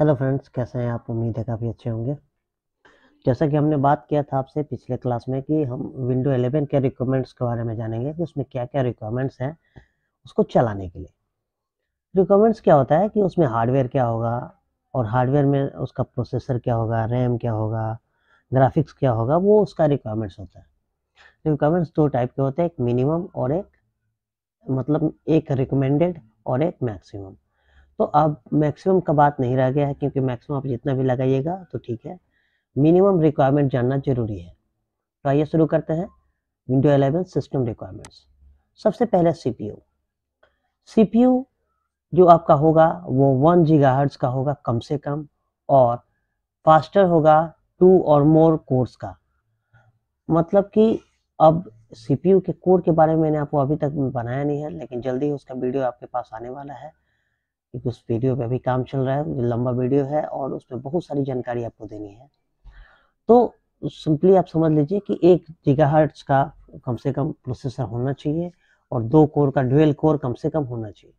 hello friends कैसे हैं आप उम्मीद है काफ़ी अच्छे होंगे जैसा कि हमने बात किया था आपसे पिछले क्लास में कि हम विंडो 11 के रिक्वायरमेंट्स के बारे में जानेंगे कि उसमें क्या क्या रिक्वायरमेंट्स हैं उसको चलाने के लिए रिक्वायरमेंट्स क्या होता है कि उसमें हार्डवेयर क्या होगा और हार्डवेयर में उसका प्रोसेसर क्या होगा रैम क्या होगा ग्राफिक्स क्या होगा वो उसका रिक्वायरमेंट्स होता है रिक्वायरमेंट्स दो टाइप के होते हैं एक मिनिमम और एक मतलब एक रिकमेंडेड और एक मैक्सिमम तो अब मैक्सिमम का बात नहीं रह गया है क्योंकि मैक्सिमम आप जितना भी लगाइएगा तो ठीक है मिनिमम रिक्वायरमेंट जानना जरूरी है तो आइए शुरू करते हैं विंडो 11 सिस्टम रिक्वायरमेंट्स सबसे पहले सीपीयू सीपीयू जो आपका होगा वो वन जीगा का होगा कम से कम और फास्टर होगा टू और मोर कोर्स का मतलब कि अब सीपीयू के कोर के बारे में मैंने आपको अभी तक बनाया नहीं है लेकिन जल्दी उसका वीडियो आपके पास आने वाला है क्योंकि उस वीडियो पे अभी काम चल रहा है लंबा वीडियो है और उसमें बहुत सारी जानकारी आपको देनी है तो सिंपली आप समझ लीजिए कि एक जीगा का कम से कम प्रोसेसर होना चाहिए और दो कोर का डुअल कोर कम से कम होना चाहिए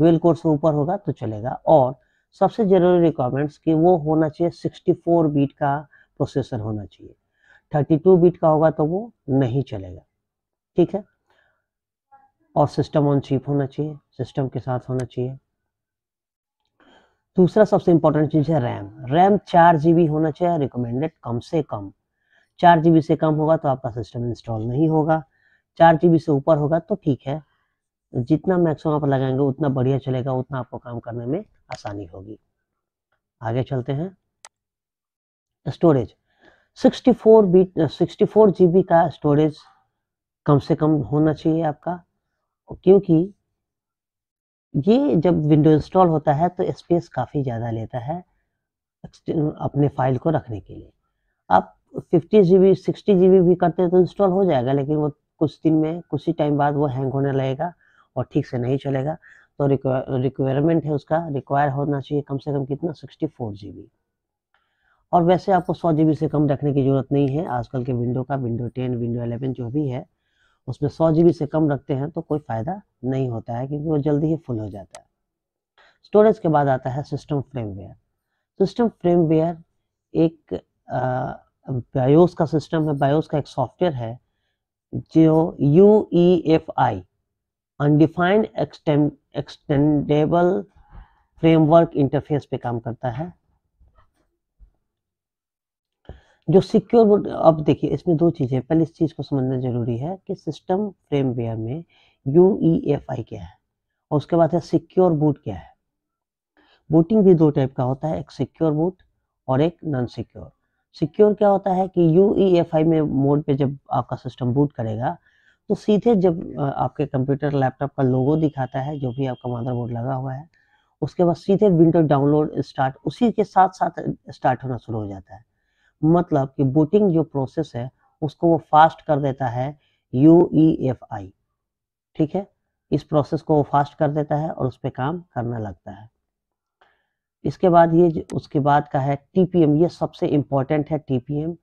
डुअल कोर से ऊपर होगा तो चलेगा और सबसे जरूरी रिक्वायरमेंट्स कि वो होना चाहिए 64 बीट का प्रोसेसर होना चाहिए 32 बीट का होगा तो वो नहीं चलेगा ठीक है और सिस्टम ऑन चिप होना चाहिए सिस्टम के साथ होना चाहिए दूसरा सबसे इंपॉर्टेंट चीज़ है रैम रैम चार जीबी होना चाहिए रिकमेंडेड कम से कम चार जीबी से कम होगा तो आपका सिस्टम इंस्टॉल नहीं होगा चार जी से ऊपर होगा तो ठीक है जितना मैक्सिमम आप लगाएंगे उतना बढ़िया चलेगा उतना आपको काम करने में आसानी होगी आगे चलते हैं स्टोरेज 64 बीट 64 जीबी का स्टोरेज कम से कम होना चाहिए आपका क्योंकि ये जब विंडो इंस्टॉल होता है तो स्पेस काफ़ी ज़्यादा लेता है अपने फाइल को रखने के लिए आप fifty G B sixty G B भी करते हैं तो इंस्टॉल हो जाएगा लेकिन वो कुछ दिन में कुछ ही टाइम बाद वो हैंग होने लगेगा और ठीक से नहीं चलेगा तो रिक्वायरमेंट है उसका रिक्वायर होना चाहिए कम से कम कितना सिक्सटी फोर जी बी और वैसे आपको सौ जी बी से कम रखने की ज़रूरत नहीं है आजकल के विंडो का विंडो टेन विंडो एलेवन जो भी है उसमें सौ जी से कम रखते हैं तो कोई फ़ायदा नहीं होता है क्योंकि वो जल्दी ही फुल हो जाता है स्टोरेज के बाद आता है सिस्टम फ्रेमवेयर सिस्टम फ्रेमवेयर एक बायोस का सिस्टम है बायोस का एक सॉफ्टवेयर है जो U E F I undefined extensible framework interface पे काम करता है जो सिक्योर अब देखिए इसमें दो चीज़ें पहले इस चीज़ को समझना ज़रूरी है कि सिस्टम फ्रेमवेयर में यू ई एफ आई क्या है और उसके बाद है सिक्योर बूट क्या है बूटिंग भी दो टाइप का होता है एक सिक्योर बूट और एक नॉन सिक्योर सिक्योर क्या होता है कि यू ई एफ आई में मोड पे जब आपका सिस्टम बूट करेगा तो सीधे जब आपके कंप्यूटर लैपटॉप का लोगो दिखाता है जो भी आपका मदरबोर्ड लगा हुआ है उसके बाद सीधे विंडो डाउनलोड स्टार्ट उसी के साथ साथ स्टार्ट होना शुरू हो जाता है मतलब कि बूटिंग जो प्रोसेस है उसको वो फास्ट कर देता है यू ई एफ आई ठीक है इस प्रोसेस को वो फास्ट कर देता है और उस पर काम करना लगता है इसके बाद ये उसके बाद का है टीपीएम ये सबसे इम्पोर्टेंट है TPM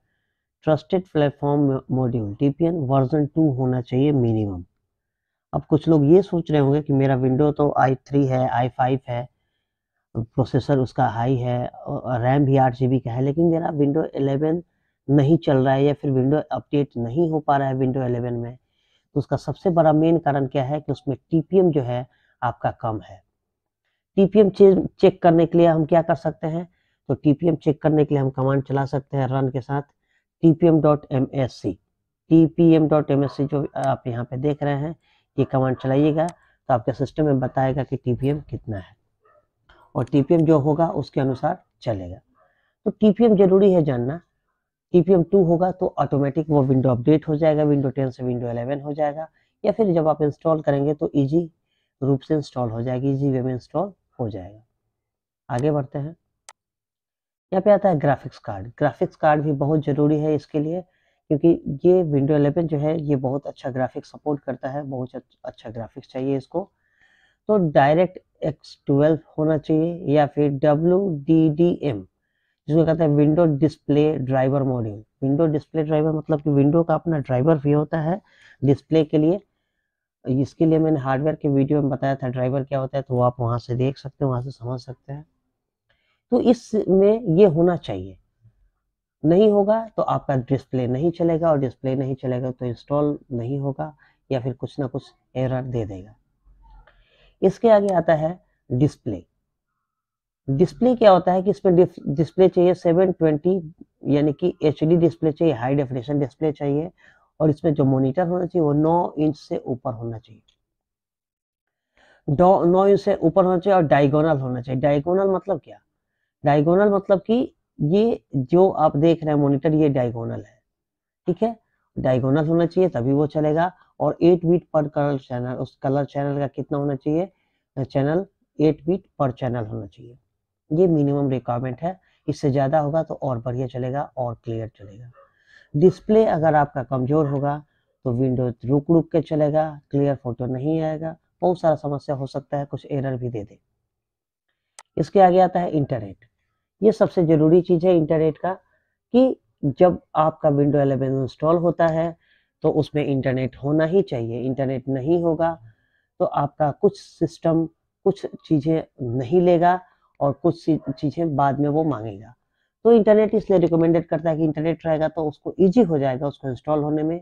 trusted platform module TPM version two होना चाहिए मिनिमम अब कुछ लोग ये सोच रहे होंगे कि मेरा विंडो तो आई थ्री है आई फाइव है प्रोसेसर उसका हाई है रैम भी आठ जी का है लेकिन मेरा विंडो 11 नहीं चल रहा है या फिर विंडो अपडेट नहीं हो पा रहा है विंडो 11 में तो उसका सबसे बड़ा मेन कारण क्या है कि उसमें टी जो है आपका कम है टी चेक करने के लिए हम क्या कर सकते हैं तो टी चेक करने के लिए हम कमांड चला सकते हैं रन के साथ T P M dot M S C T P M dot M S C जो आप यहाँ पे देख रहे हैं ये कमांड चलाइएगा तो आपके सिस्टम में बताएगा कि टी पी एम कितना है और टीपीएम जो होगा उसके अनुसार चलेगा तो टीपीएम जरूरी है जानना टीपीएम टू होगा तो ऑटोमेटिक वो विंडो अपडेट हो जाएगा विंडो टेन से विंडो एलेवन हो जाएगा या फिर जब आप इंस्टॉल करेंगे तो ईजी रूप से इंस्टॉल हो जाएगी ईजी वे में इंस्टॉल हो जाएगा आगे बढ़ते हैं यहाँ पे आता है ग्राफिक्स कार्ड ग्राफिक्स कार्ड भी बहुत ज़रूरी है इसके लिए क्योंकि ये विंडो इलेवन जो है ये बहुत अच्छा ग्राफिक्स सपोर्ट करता है बहुत अच्छा ग्राफिक्स चाहिए इसको तो डायरेक्ट एक्स ट्वेल्व होना चाहिए या फिर डब्ल्यू डी डी एम जिसको कहते हैं window display driver module window display driver मतलब कि विंडो का अपना ड्राइवर भी होता है डिस्प्ले के लिए इसके लिए मैंने हार्डवेयर के वीडियो में बताया था ड्राइवर क्या होता है तो आप वहाँ से देख सकते हैं वहाँ से समझ सकते हैं तो इसमें ये होना चाहिए नहीं होगा तो आपका डिस्प्ले नहीं चलेगा और डिस्प्ले नहीं चलेगा तो इंस्टॉल नहीं होगा या फिर कुछ ना कुछ एरर दे देगा इसके आगे आता है डिस्प्ले डिस्प्ले क्या होता है कि इसमें डिस्प्ले चाहिए 720 यानी कि एच डिस्प्ले चाहिए हाई डेफिनेशन डिस्प्ले चाहिए और इसमें जो मॉनिटर होना चाहिए वो 9 इंच से ऊपर होना चाहिए नौ इंच से ऊपर होना चाहिए और डायगोनल होना चाहिए डायगोनल मतलब क्या डायगोनल मतलब कि ये जो आप देख रहे हैं मोनिटर ये डायगोनल है ठीक है डायगोनल होना चाहिए तभी वो चलेगा और एट बीट पर कलर चैनल उस कलर चैनल का कितना होना चाहिए चैनल एट बीट पर चैनल होना चाहिए ये मिनिमम रिक्वायरमेंट है इससे ज़्यादा होगा तो और बढ़िया चलेगा और क्लियर चलेगा डिस्प्ले अगर आपका कमज़ोर होगा तो विंडो रुक रुक के चलेगा क्लियर फोटो नहीं आएगा बहुत सारा समस्या हो सकता है कुछ एरर भी दे दे इसके आगे आता है इंटरनेट ये सबसे ज़रूरी चीज़ है इंटरनेट का कि जब आपका विंडो 11 इंस्टॉल होता है तो उसमें इंटरनेट होना ही चाहिए इंटरनेट नहीं होगा तो आपका कुछ सिस्टम कुछ चीज़ें नहीं लेगा और कुछ चीज़ें बाद में वो मांगेगा तो इंटरनेट इसलिए रिकमेंडेड करता है कि इंटरनेट रहेगा तो उसको ईजी हो जाएगा उसको इंस्टॉल होने में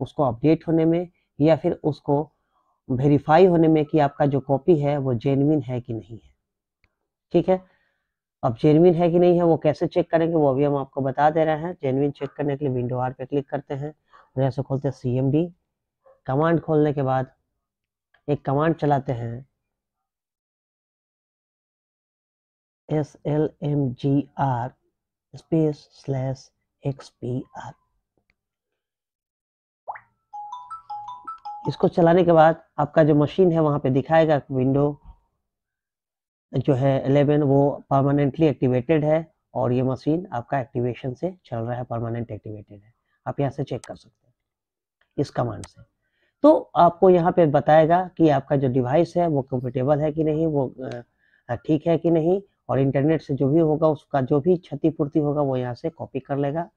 उसको अपडेट होने में या फिर उसको वेरीफाई होने में कि आपका जो कॉपी है वो जेनविन है कि नहीं है ठीक है अब जेनविन है कि नहीं है वो कैसे चेक करेंगे वो अभी हम आपको बता दे रहे हैं जेनविन चेक करने के लिए विंडो आर पे क्लिक करते हैं फिर तो खोलते हैं डी कमांड खोलने के बाद एक कमांड चलाते हैं S L M G R space slash X P R इसको चलाने के बाद आपका जो मशीन है वहां पे दिखाएगा विंडो जो है 11 वो परमानेंटली एक्टिवेटेड है और ये मशीन आपका एक्टिवेशन से चल रहा है परमानेंट एक्टिवेटेड है आप यहाँ से चेक कर सकते हैं इस कमांड से तो आपको यहाँ पे बताएगा कि आपका जो डिवाइस है वो कंफर्टेबल है कि नहीं वो ठीक है कि नहीं और इंटरनेट से जो भी होगा उसका जो भी क्षतिपूर्ति होगा वो यहाँ से कॉपी कर लेगा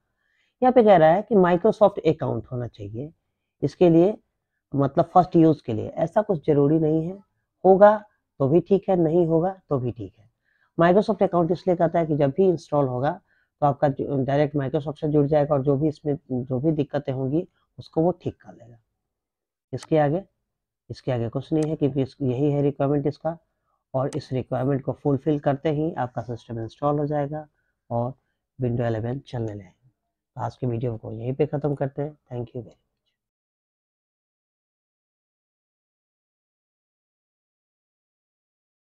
यहाँ पे कह रहा है कि माइक्रोसॉफ्ट अकाउंट होना चाहिए इसके लिए मतलब फर्स्ट यूज़ के लिए ऐसा कुछ ज़रूरी नहीं है होगा तो भी ठीक है नहीं होगा तो भी ठीक है माइक्रोसॉफ्ट अकाउंट इसलिए कहता है कि जब भी इंस्टॉल होगा तो आपका डायरेक्ट माइक्रोसॉफ्ट से जुड़ जाएगा और जो भी इसमें जो भी दिक्कतें होंगी उसको वो ठीक कर लेगा इसके आगे इसके आगे कुछ नहीं है क्योंकि यही है रिक्वायरमेंट इसका और इस रिक्वायरमेंट को फुलफिल करते ही आपका सिस्टम इंस्टॉल हो जाएगा और विंडो एलेवन चलने लगेगा आज के वीडियो को यहीं पे ख़त्म करते हैं थैंक यू वेरी